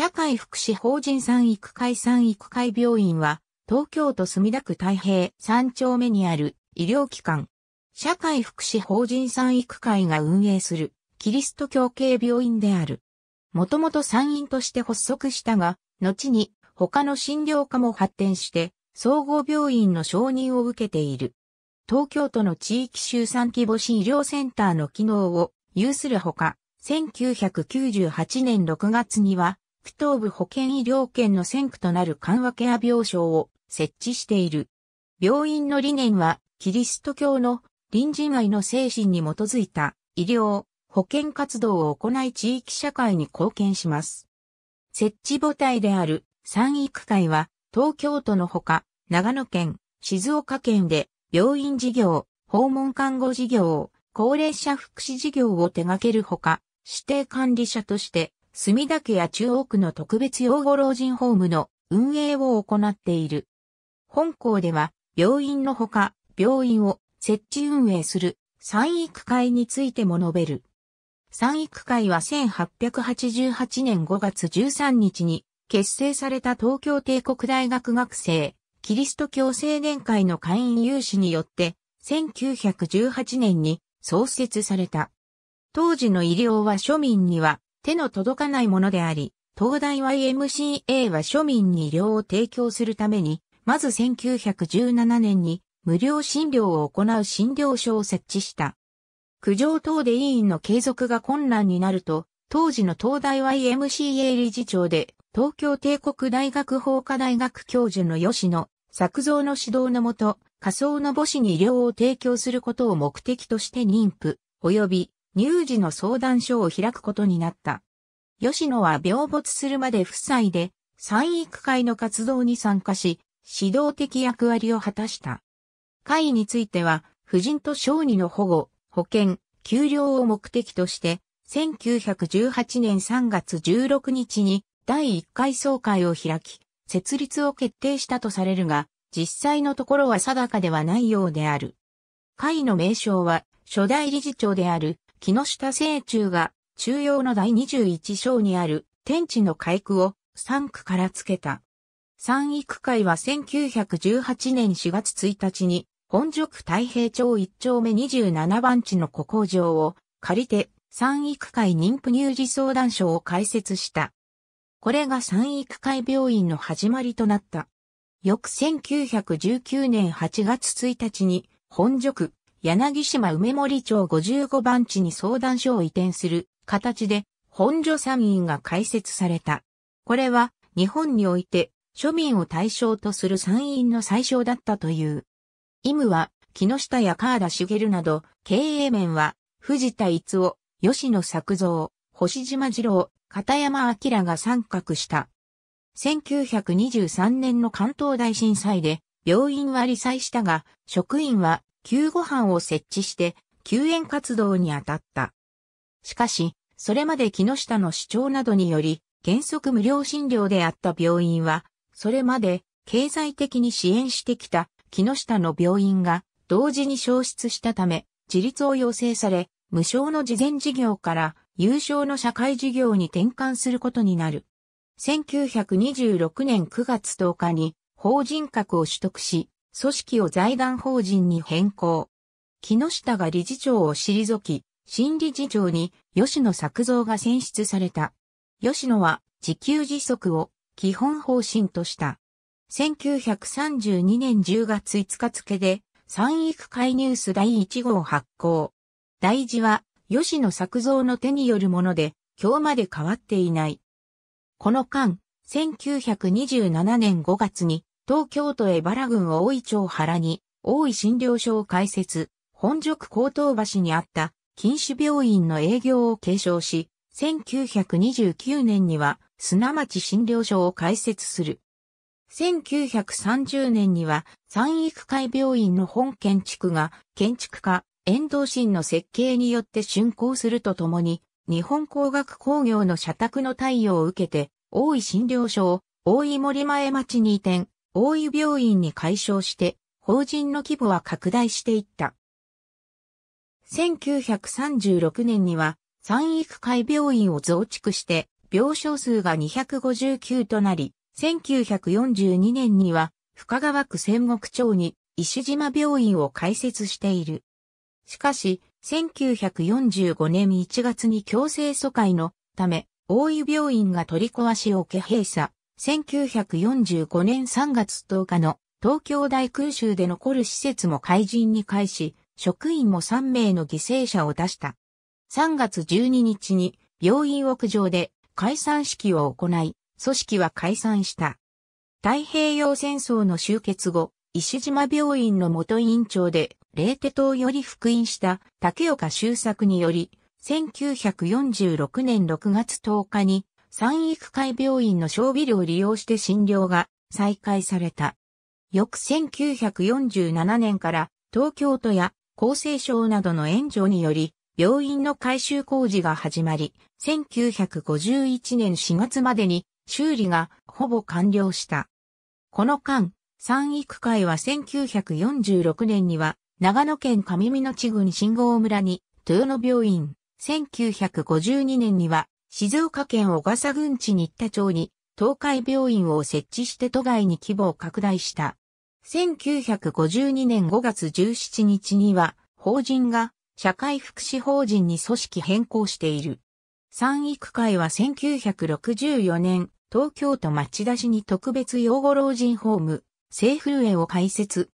社会福祉法人産育会産育会病院は、東京都墨田区太平三丁目にある医療機関。社会福祉法人産育会が運営するキリスト教系病院である。もともと産院として発足したが、後に他の診療科も発展して、総合病院の承認を受けている。東京都の地域集産規模診療センターの機能を有するほか、1998年6月には東部保健医療圏の先駆となる緩和ケア病床を設置している。病院の理念は、キリスト教の隣人愛の精神に基づいた医療、保健活動を行い地域社会に貢献します。設置母体である産育会は、東京都のほか、長野県、静岡県で病院事業、訪問看護事業、高齢者福祉事業を手掛けるほか、指定管理者として墨田区や中央区の特別養護老人ホームの運営を行っている。本校では、病院のほか、病院を設置運営する産育会についても述べる。産育会は1888年5月13日に結成された東京帝国大学学生、キリスト教青年会の会員有志によって、1918年に創設された。当時の医療は庶民には手の届かないものであり、東大 YMCA は庶民に医療を提供するために、まず1917年に無料診療を行う診療所を設置した。苦情等で委員の継続が困難になると、当時の東大 YMCA 理事長で、東京帝国大学法科大学教授の吉野、作造の指導のもと、仮想の母子に医療を提供することを目的として妊婦、及び乳児の相談所を開くことになった。吉野は病没するまで夫妻で、産育会の活動に参加し、指導的役割を果たした。会については、婦人と小児の保護、保険、給料を目的として、1918年3月16日に第1回総会を開き、設立を決定したとされるが、実際のところは定かではないようである。会の名称は、初代理事長である木下聖中が中央の第21章にある天地の回句を3区から付けた。三育会は1918年4月1日に本塾太平町1丁目27番地の古工場を借りて三育会妊婦乳児相談所を開設した。これが三育会病院の始まりとなった。翌1919年8月1日に本塾柳島梅森町55番地に相談所を移転する形で本所参院が開設された。これは日本において庶民を対象とする参院の最小だったという。イムは木下や川田茂など経営面は藤田逸夫、吉野作造、星島二郎、片山明が参画した。1923年の関東大震災で病院は理災したが職員は救護班を設置して救援活動に当たった。しかし、それまで木下の主張などにより、原則無料診療であった病院は、それまで経済的に支援してきた木下の病院が同時に消失したため、自立を要請され、無償の慈善事業から有償の社会事業に転換することになる。1926年9月10日に法人格を取得し、組織を財団法人に変更。木下が理事長を退き、新理事長に吉野作造が選出された。吉野は自給自足を基本方針とした。1932年10月5日付で三育会ニュース第1号発行。大事は吉野作造の手によるもので、今日まで変わっていない。この間、1927年5月に東京都江原郡大井町原に、大井診療所を開設、本宿高等橋にあった、近視病院の営業を継承し、1929年には、砂町診療所を開設する。1930年には、三育会病院の本建築が、建築家、遠藤真の設計によって竣工するとともに、日本工学工業の社宅の対応を受けて、大井診療所を、大井森前町に移転、大湯病院に改称して、法人の規模は拡大していった。1936年には、三育会病院を増築して、病床数が259となり、1942年には、深川区仙国町に石島病院を開設している。しかし、1945年1月に強制疎開のため、大湯病院が取り壊しを受け閉鎖。1945年3月10日の東京大空襲で残る施設も怪人に返し、職員も3名の犠牲者を出した。3月12日に病院屋上で解散式を行い、組織は解散した。太平洋戦争の終結後、石島病院の元院長で、レーテ島より復員した竹岡修作により、1946年6月10日に三育会病院の小ビルを利用して診療が再開された。翌1947年から東京都や厚生省などの援助により病院の改修工事が始まり、1951年4月までに修理がほぼ完了した。この間、三育会は1946年には長野県上美野地郡信号村に豊野病院、1952年には静岡県小笠郡地新田町に東海病院を設置して都外に規模を拡大した。1952年5月17日には法人が社会福祉法人に組織変更している。産育会は1964年東京都町田市に特別養護老人ホーム、西風園を開設。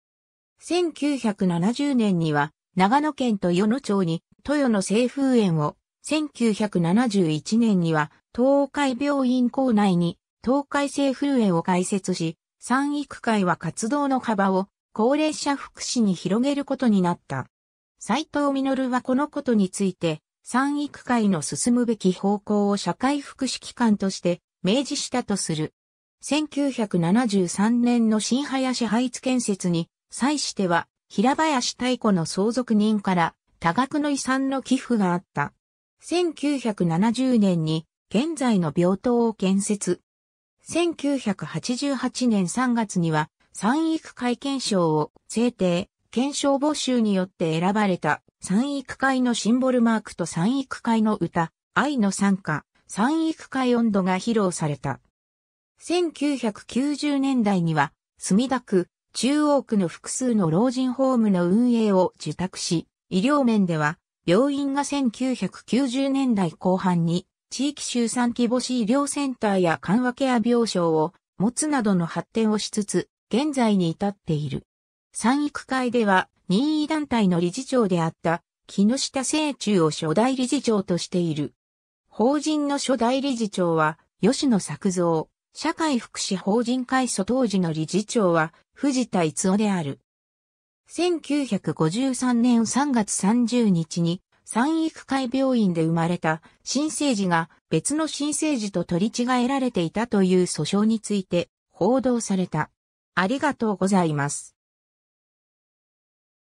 1970年には長野県と与野町に豊野西風園を1971年には東海病院構内に東海政風営を開設し、産育会は活動の幅を高齢者福祉に広げることになった。斎藤実はこのことについて、産育会の進むべき方向を社会福祉機関として明示したとする。1973年の新林配置建設に際しては、平林太子の相続人から多額の遺産の寄付があった。1970年に現在の病棟を建設。1988年3月には産育会憲章を制定、憲章募集によって選ばれた産育会のシンボルマークと産育会の歌、愛の参加、産育会温度が披露された。1990年代には墨田区、中央区の複数の老人ホームの運営を受託し、医療面では病院が1990年代後半に地域集散規模医療センターや緩和ケア病床を持つなどの発展をしつつ、現在に至っている。産育会では任意団体の理事長であった木下清中を初代理事長としている。法人の初代理事長は吉野作造、社会福祉法人会所当時の理事長は藤田逸夫である。1953年3月30日に産育会病院で生まれた新生児が別の新生児と取り違えられていたという訴訟について報道された。ありがとうございます。